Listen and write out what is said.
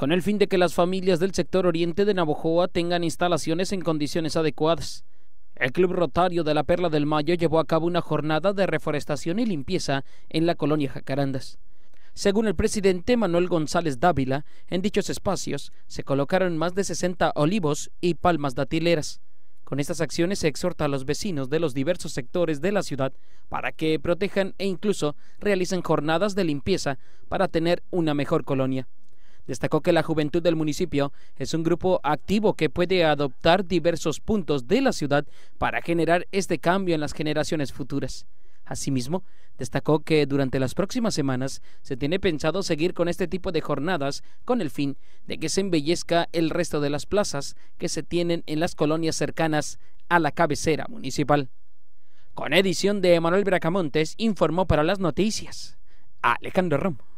con el fin de que las familias del sector oriente de Navojoa tengan instalaciones en condiciones adecuadas. El Club Rotario de la Perla del Mayo llevó a cabo una jornada de reforestación y limpieza en la colonia Jacarandas. Según el presidente Manuel González Dávila, en dichos espacios se colocaron más de 60 olivos y palmas datileras. Con estas acciones se exhorta a los vecinos de los diversos sectores de la ciudad para que protejan e incluso realicen jornadas de limpieza para tener una mejor colonia. Destacó que la juventud del municipio es un grupo activo que puede adoptar diversos puntos de la ciudad para generar este cambio en las generaciones futuras. Asimismo, destacó que durante las próximas semanas se tiene pensado seguir con este tipo de jornadas con el fin de que se embellezca el resto de las plazas que se tienen en las colonias cercanas a la cabecera municipal. Con edición de Emanuel Bracamontes, informó para las noticias Alejandro Romo.